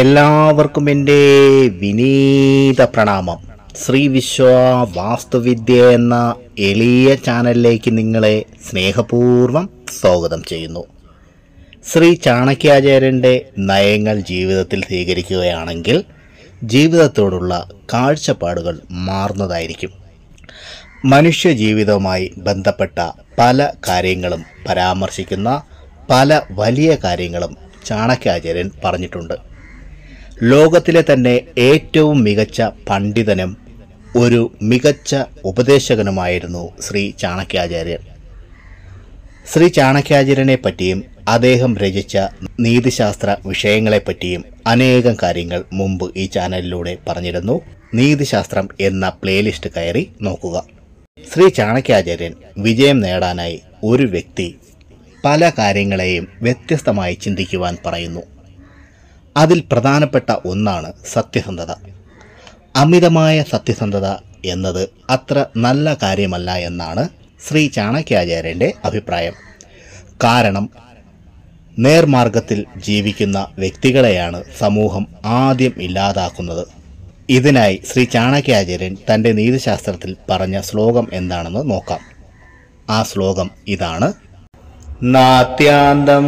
എല്ലാവർക്കും എൻ്റെ വിനീത പ്രണാമം ശ്രീ വിശ്വ വാസ്തുവിദ്യ എന്ന എളിയ ചാനലിലേക്ക് നിങ്ങളെ സ്നേഹപൂർവ്വം സ്വാഗതം ചെയ്യുന്നു ശ്രീ ചാണക്യാചാര്യൻ്റെ നയങ്ങൾ ജീവിതത്തിൽ സ്വീകരിക്കുകയാണെങ്കിൽ ജീവിതത്തോടുള്ള കാഴ്ചപ്പാടുകൾ മാറുന്നതായിരിക്കും മനുഷ്യ ജീവിതവുമായി ബന്ധപ്പെട്ട പല കാര്യങ്ങളും പരാമർശിക്കുന്ന പല വലിയ കാര്യങ്ങളും ചാണക്യാചാര്യൻ പറഞ്ഞിട്ടുണ്ട് ലോകത്തിലെ തന്നെ ഏറ്റവും മികച്ച പണ്ഡിതനും ഒരു മികച്ച ഉപദേശകനുമായിരുന്നു ശ്രീ ചാണക്യാചാര്യൻ ശ്രീ ചാണക്യാചാര്യനെ പറ്റിയും അദ്ദേഹം രചിച്ച നീതിശാസ്ത്ര വിഷയങ്ങളെപ്പറ്റിയും അനേകം കാര്യങ്ങൾ മുമ്പ് ഈ ചാനലിലൂടെ പറഞ്ഞിരുന്നു നീതിശാസ്ത്രം എന്ന പ്ലേലിസ്റ്റ് കയറി നോക്കുക ശ്രീ ചാണക്യാചാര്യൻ വിജയം നേടാനായി ഒരു വ്യക്തി പല കാര്യങ്ങളെയും വ്യത്യസ്തമായി ചിന്തിക്കുവാൻ പറയുന്നു അതിൽ പ്രധാനപ്പെട്ട ഒന്നാണ് സത്യസന്ധത അമിതമായ സത്യസന്ധത എന്നത് അത്ര നല്ല കാര്യമല്ല എന്നാണ് ശ്രീ ചാണക്യാചാര്യൻ്റെ അഭിപ്രായം കാരണം നേർമാർഗത്തിൽ ജീവിക്കുന്ന വ്യക്തികളെയാണ് സമൂഹം ആദ്യം ഇല്ലാതാക്കുന്നത് ഇതിനായി ശ്രീ ചാണക്യാചാര്യൻ തൻ്റെ നീതിശാസ്ത്രത്തിൽ പറഞ്ഞ ശ്ലോകം എന്താണെന്ന് നോക്കാം ആ ശ്ലോകം ഇതാണ് നാത്യാന്തം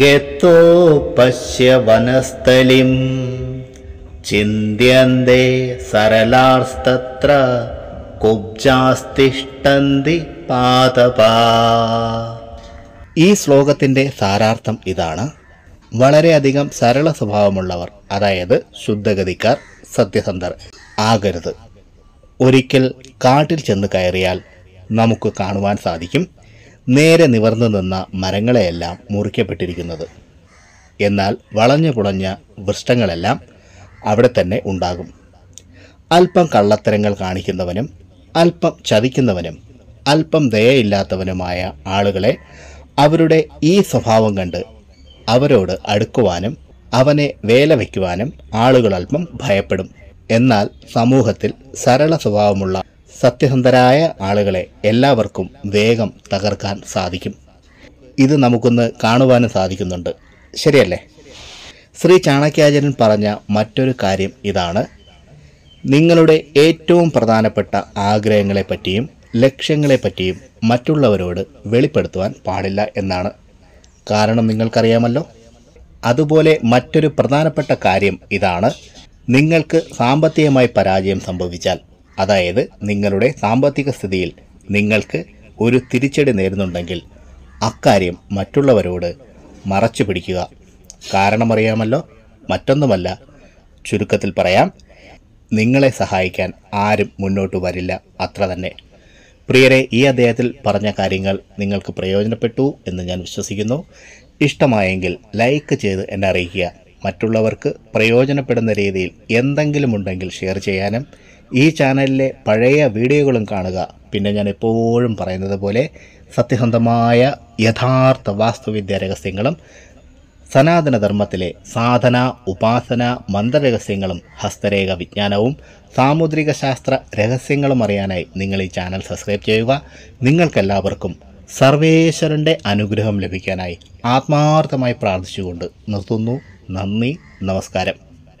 ഗത്തോ പശ്യ വനസ്ഥലിം ചിന്ത്യന്തേ സരളാർസ്തത്ര കുബ്ജാസ്തിഷ്ടന്തി പാതപാ ഈ ശ്ലോകത്തിൻ്റെ സാരാർത്ഥം ഇതാണ് വളരെയധികം സരള സ്വഭാവമുള്ളവർ അതായത് ശുദ്ധഗതിക്കാർ സത്യസന്ധർ ആകരുത് ഒരിക്കൽ കാട്ടിൽ ചെന്ന് കയറിയാൽ നമുക്ക് കാണുവാൻ സാധിക്കും നേരെ നിവർന്നു നിന്ന മരങ്ങളെയെല്ലാം മുറിക്കപ്പെട്ടിരിക്കുന്നത് എന്നാൽ വളഞ്ഞു കുളഞ്ഞ വൃഷ്ടങ്ങളെല്ലാം അവിടെ തന്നെ ഉണ്ടാകും അല്പം കള്ളത്തരങ്ങൾ കാണിക്കുന്നവനും അല്പം ചതിക്കുന്നവനും അല്പം ദയയില്ലാത്തവനുമായ ആളുകളെ അവരുടെ ഈ സ്വഭാവം കണ്ട് അവരോട് അടുക്കുവാനും അവനെ വേല വയ്ക്കുവാനും ആളുകൾ അല്പം ഭയപ്പെടും എന്നാൽ സമൂഹത്തിൽ സരള സ്വഭാവമുള്ള സത്യസന്ധരായ ആളുകളെ എല്ലാവർക്കും വേഗം തകർക്കാൻ സാധിക്കും ഇത് നമുക്കൊന്ന് കാണുവാനും സാധിക്കുന്നുണ്ട് ശരിയല്ലേ ശ്രീ ചാണക്യാചരൻ പറഞ്ഞ മറ്റൊരു കാര്യം ഇതാണ് നിങ്ങളുടെ ഏറ്റവും പ്രധാനപ്പെട്ട ആഗ്രഹങ്ങളെപ്പറ്റിയും ലക്ഷ്യങ്ങളെപ്പറ്റിയും മറ്റുള്ളവരോട് വെളിപ്പെടുത്തുവാൻ പാടില്ല എന്നാണ് കാരണം നിങ്ങൾക്കറിയാമല്ലോ അതുപോലെ മറ്റൊരു പ്രധാനപ്പെട്ട കാര്യം ഇതാണ് നിങ്ങൾക്ക് സാമ്പത്തികമായി പരാജയം സംഭവിച്ചാൽ അതായത് നിങ്ങളുടെ സാമ്പത്തിക സ്ഥിതിയിൽ നിങ്ങൾക്ക് ഒരു തിരിച്ചടി നേരുന്നുണ്ടെങ്കിൽ അക്കാര്യം മറ്റുള്ളവരോട് മറച്ചു പിടിക്കുക കാരണമറിയാമല്ലോ മറ്റൊന്നുമല്ല ചുരുക്കത്തിൽ പറയാം നിങ്ങളെ സഹായിക്കാൻ ആരും മുന്നോട്ട് വരില്ല അത്ര തന്നെ പ്രിയരെ ഈ അദ്ദേഹത്തിൽ പറഞ്ഞ കാര്യങ്ങൾ നിങ്ങൾക്ക് പ്രയോജനപ്പെട്ടു എന്ന് ഞാൻ വിശ്വസിക്കുന്നു ഇഷ്ടമായെങ്കിൽ ലൈക്ക് ചെയ്ത് എന്നെ അറിയിക്കുക മറ്റുള്ളവർക്ക് പ്രയോജനപ്പെടുന്ന രീതിയിൽ എന്തെങ്കിലും ഉണ്ടെങ്കിൽ ഷെയർ ചെയ്യാനും ഈ ചാനലിലെ പഴയ വീഡിയോകളും കാണുക പിന്നെ ഞാൻ എപ്പോഴും പറയുന്നത് പോലെ സത്യസന്ധമായ യഥാർത്ഥ വാസ്തുവിദ്യ രഹസ്യങ്ങളും സനാതനധർമ്മത്തിലെ സാധന ഉപാസന മന്ത്രരഹസ്യങ്ങളും ഹസ്തരേഖ വിജ്ഞാനവും സാമുദ്രിക ശാസ്ത്ര രഹസ്യങ്ങളും അറിയാനായി നിങ്ങൾ ഈ ചാനൽ സബ്സ്ക്രൈബ് ചെയ്യുക നിങ്ങൾക്കെല്ലാവർക്കും സർവേശ്വരൻ്റെ അനുഗ്രഹം ലഭിക്കാനായി ആത്മാർത്ഥമായി പ്രാർത്ഥിച്ചുകൊണ്ട് നിർത്തുന്നു നന്ദി നമസ്കാരം